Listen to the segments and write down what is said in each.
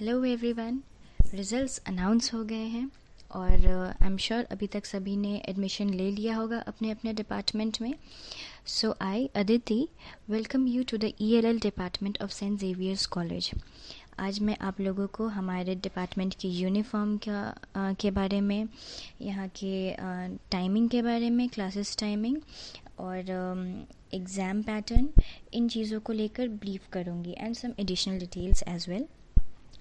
hello everyone results announce हो गए हैं और आई एम श्योर अभी तक सभी ने एडमिशन ले लिया होगा अपने अपने डिपार्टमेंट में so I Aditi welcome you to the ELL department of Saint Xavier's College आज मैं आप लोगों को हमारे डिपार्टमेंट की यूनिफॉर्म का uh, के बारे में यहाँ के टाइमिंग uh, के बारे में क्लासेस टाइमिंग और एग्ज़ाम um, पैटर्न इन चीज़ों को लेकर ब्रीफ करूँगी and some additional details as well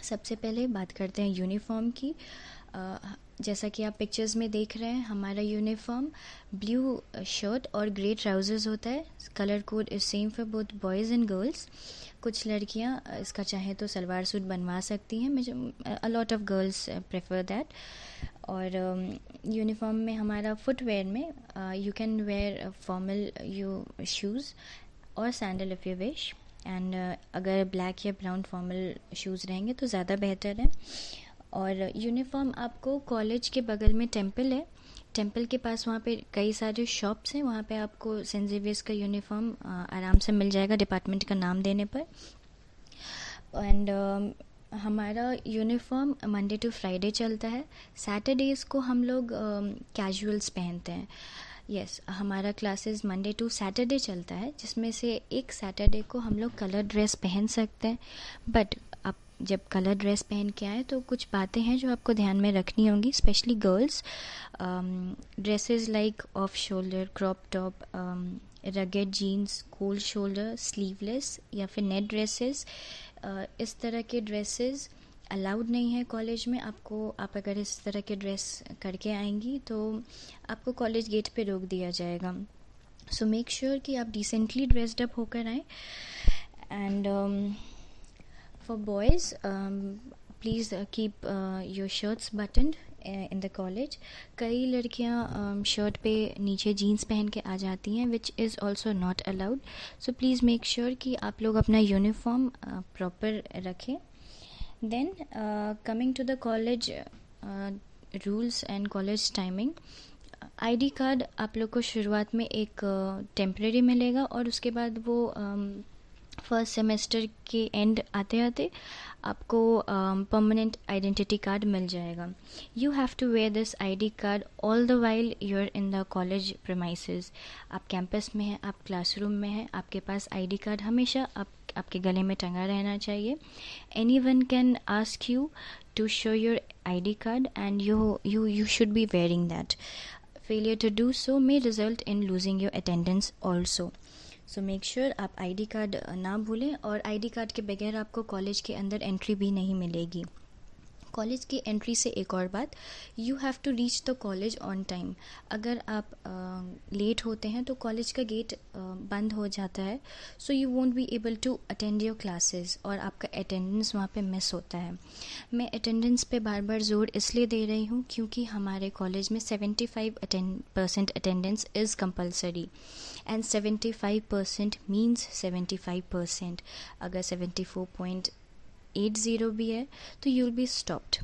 सबसे पहले बात करते हैं यूनिफॉर्म की जैसा कि आप पिक्चर्स में देख रहे हैं हमारा यूनिफॉर्म ब्लू शर्ट और ग्रे ट्राउजर्स होता है colour code is same for both boys and girls कुछ लड़कियां इसका चाहे तो सलवार सूट बनवा सकती हैं मुझे a lot of girls prefer that और यूनिफॉर्म में हमारा फुटवेयर में you can wear formal you shoes और sandal if you wish and uh, अगर ब्लैक या ब्राउन फॉर्मल शूज़ रहेंगे तो ज़्यादा बेहतर है और यूनिफॉर्म आपको कॉलेज के बगल में टेम्पल है टेम्पल के पास वहाँ पे कई सारे शॉप्स हैं वहाँ पे आपको सेंट जेवियर्स का यूनिफॉर्म uh, आराम से मिल जाएगा डिपार्टमेंट का नाम देने पर एंड uh, um, हमारा यूनिफॉर्म मंडे टू फ्राइडे चलता है सैटरडेज़ को हम लोग कैजुअल्स um, uh, पहनते हैं यस हमारा क्लासेस मंडे टू सैटरडे चलता है जिसमें से एक सैटरडे को हम लोग कलर ड्रेस पहन सकते हैं बट आप जब कलर ड्रेस पहन के आए तो कुछ बातें हैं जो आपको ध्यान में रखनी होंगी specially girls dresses like off shoulder crop top rugged jeans cold shoulder sleeveless या फिर नेट ड्रेसेस uh, इस तरह के ड्रेसेस अलाउड नहीं है कॉलेज में आपको आप अगर इस तरह के ड्रेस करके आएंगी तो आपको कॉलेज गेट पे रोक दिया जाएगा सो मेक श्योर कि आप डिसेंटली ड्रेस्ड अप होकर आएँ and for boys please keep your shirts button in the college कई लड़कियाँ शर्ट um, पे नीचे जीन्स पहन के आ जाती हैं which is also not allowed so please make sure कि आप लोग अपना यूनिफॉर्म प्रॉपर uh, रखें then uh, coming to the college rules and college timing ID card आप लोग को शुरुआत में एक टेम्प्रेरी uh, मिलेगा और उसके बाद वो um, फर्स्ट सेमेस्टर के एंड आते आते आपको परमानेंट आइडेंटिटी कार्ड मिल जाएगा you have to wear this ID card all the while you're in the college premise आप कैंपस में हैं आप क्लासरूम में हैं आपके पास आईडी कार्ड हमेशा आप आपके गले में टंगा रहना चाहिए anyone can ask you to show your ID card and you you you should be wearing that failure to do so may result in losing your attendance also so make sure आप ID card uh, ना भूलें और ID card के बगैर आपको college के अंदर entry भी नहीं मिलेगी कॉलेज की एंट्री से एक और बात you have to reach the college on time अगर आप लेट uh, होते हैं तो कॉलेज का गेट uh, बंद हो जाता है so you won't be able to attend your classes और आपका अटेंडेंस वहाँ पे मिस होता है मैं अटेंडेंस पे बार बार जोर इसलिए दे रही हूँ क्योंकि हमारे कॉलेज में seventy five percent attendance is compulsory and seventy five percent means seventy five percent अगर seventy four point eight zero भी है तो यू विल बी स्टॉप्ड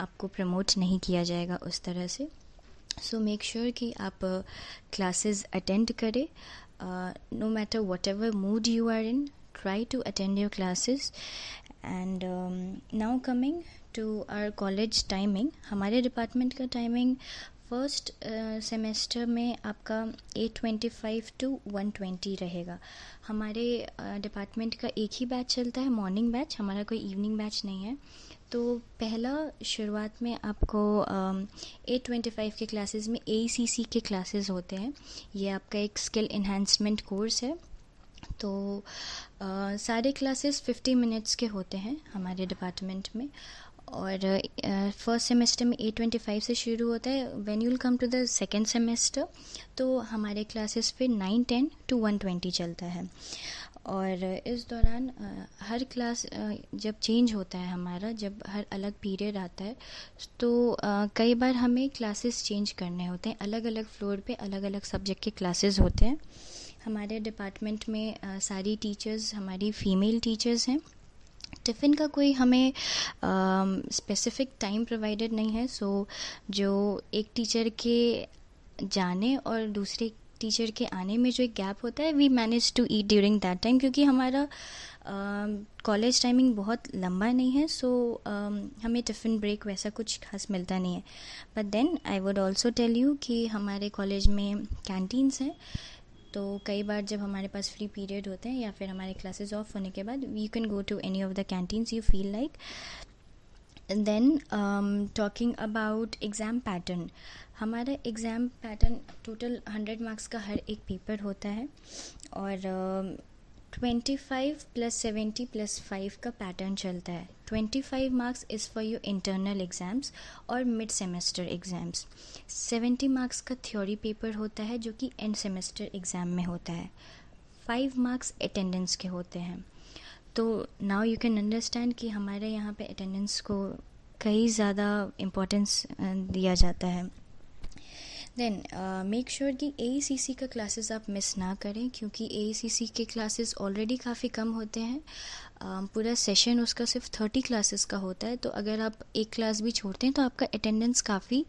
आपको प्रमोट नहीं किया जाएगा उस तरह से सो मेक श्योर कि आप क्लासेस uh, अटेंड करें no matter what ever mood you are in try to attend your classes and now coming to our college timing हमारे डिपार्टमेंट का टाइमिंग फर्स्ट सेमेस्टर uh, में आपका 825 टू 120 रहेगा हमारे department uh, का एक ही batch चलता है मॉर्निंग बैच हमारा कोई इवनिंग बैच नहीं है तो पहला शुरुआत में आपको एट ट्वेंटी फाइव के क्लासेस में ए के क्लासेस होते हैं ये आपका एक स्किल इन्हेंसमेंट कोर्स है तो uh, सारे क्लासेस 50 मिनट्स के होते हैं हमारे डिपार्टमेंट में और फर्स्ट सेमेस्टर में एट ट्वेंटी फाइव से शुरू होता है when you'll come to the second semester तो हमारे क्लासेस पे nine ten to one twenty चलता है और इस दौरान हर क्लास जब चेंज होता है हमारा जब हर अलग पीरियड आता है तो कई बार हमें क्लासेस चेंज करने होते हैं अलग अलग फ्लोर पे अलग अलग सब्जेक्ट के क्लासेस होते हैं हमारे डिपार्टमेंट में सारी टीचर्स हमारी फ़ीमेल टीचर्स हैं टिफ़िन का कोई हमें स्पेसिफिक टाइम प्रोवाइडेड नहीं है सो so, जो एक टीचर के जाने और दूसरे टीचर के आने में जो एक गैप होता है we manage to eat during that time क्योंकि हमारा कॉलेज uh, टाइमिंग बहुत लंबा नहीं है सो so, uh, हमें टिफ़िन ब्रेक वैसा कुछ खास मिलता नहीं है but then I would also tell you कि हमारे कॉलेज में कैंटीन्स हैं तो कई बार जब हमारे पास फ्री पीरियड होते हैं या फिर हमारे क्लासेस ऑफ होने के बाद you can go to any of the canteens you feel like then talking about exam pattern हमारा exam pattern total hundred marks का हर एक पेपर होता है और um, twenty five plus seventy plus five का पैटर्न चलता है twenty five marks is for your internal exams और mid semester exams seventy marks का थ्योरी पेपर होता है जो कि एंड सेमेस्टर एग्ज़ाम में होता है फाइव मार्क्स अटेंडेंस के होते हैं तो नाउ यू कैन अंडरस्टैंड कि हमारे यहाँ पे अटेंडेंस को कई ज़्यादा इम्पोर्टेंस दिया जाता है देन मेक श्योर कि ए का क्लासेस आप मिस ना करें क्योंकि ए के क्लासेस ऑलरेडी काफ़ी कम होते हैं uh, पूरा सेशन उसका सिर्फ थर्टी क्लासेस का होता है तो अगर आप एक क्लास भी छोड़ते हैं तो आपका अटेंडेंस काफ़ी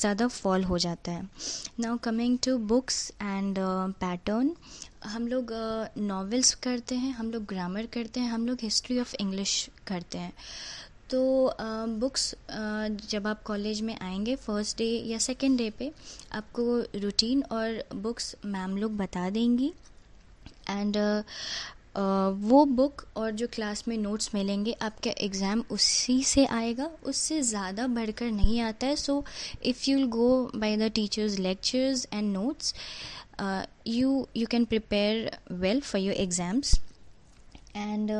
ज़्यादा फॉल हो जाता है now coming to books and pattern हम लोग नॉवेल्स uh, करते हैं हम लोग ग्रामर करते हैं हम लोग हिस्ट्री ऑफ इंग्लिश करते हैं तो बुक्स जब आप कॉलेज में आएंगे फर्स्ट डे या सेकेंड डे पे आपको रूटीन और बुक्स मैम लोग बता देंगी एंड वो बुक और जो क्लास में नोट्स मिलेंगे आपका एग्ज़ाम उसी से आएगा उससे ज़्यादा बढ़कर नहीं आता है so if you'll go by the teachers lectures and notes you you can prepare well for your exams and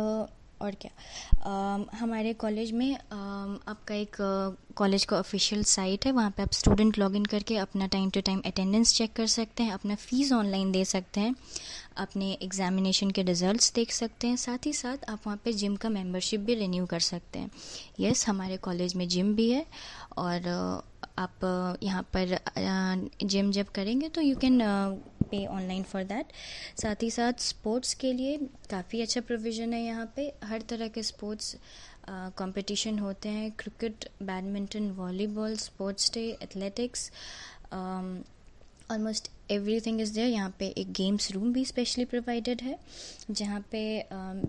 और क्या आ, हमारे कॉलेज में आपका एक कॉलेज का ऑफिशियल साइट है वहाँ पे आप स्टूडेंट लॉगिन करके अपना time to time attendance check कर सकते हैं अपना फ़ीस ऑनलाइन दे सकते हैं अपने एग्जामिनेशन के रिजल्ट्स देख सकते हैं साथ ही साथ आप वहाँ पे जिम का मेंबरशिप भी रिन्यू कर सकते हैं यस yes, हमारे कॉलेज में जिम भी है और आप यहाँ पर जिम जब करेंगे तो you can pay online for that साथ ही साथ स्पोर्ट्स के लिए काफ़ी अच्छा प्रोविज़न है यहाँ पे हर तरह के स्पोर्ट्स कंपटीशन होते हैं cricket badminton volleyball sports day athletics almost every thing is there यहाँ पे एक गेम्स रूम भी स्पेशली प्रोवाइडेड है जहाँ पे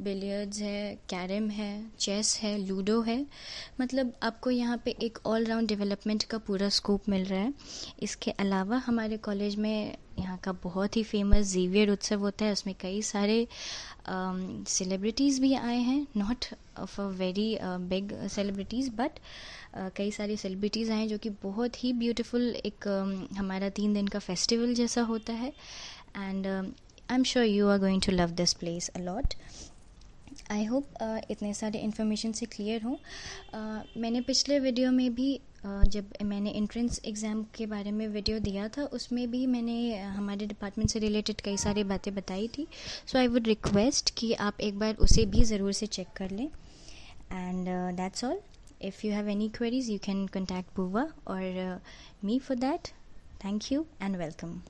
बिलियर्ड्स है कैरम है चेस है लूडो है मतलब आपको यहाँ पे एक ऑल राउंड डेवलपमेंट का पूरा स्कोप मिल रहा है इसके अलावा हमारे कॉलेज में यहाँ का बहुत ही फेमस जीवियर उत्सव होता है उसमें कई सारे सेलिब्रिटीज़ um, भी आए हैं not of a very big celebrities but कई सारी सेलिब्रिटीज़ आए हैं जो कि बहुत ही ब्यूटीफुल एक uh, हमारा तीन दिन का फेस्टिवल जैसा होता है and I am sure you are going to love this place a lot I hope इतने सारे इन्फॉर्मेशन से क्लियर हूँ uh, मैंने पिछले वीडियो में भी जब मैंने एंट्रेंस एग्ज़ाम के बारे में वीडियो दिया था उसमें भी मैंने हमारे डिपार्टमेंट से रिलेटेड कई सारी बातें बताई थी सो आई वुड रिक्वेस्ट कि आप एक बार उसे भी ज़रूर से चेक कर लें and that's all if you have any queries you can contact बुवा और me for that thank you and welcome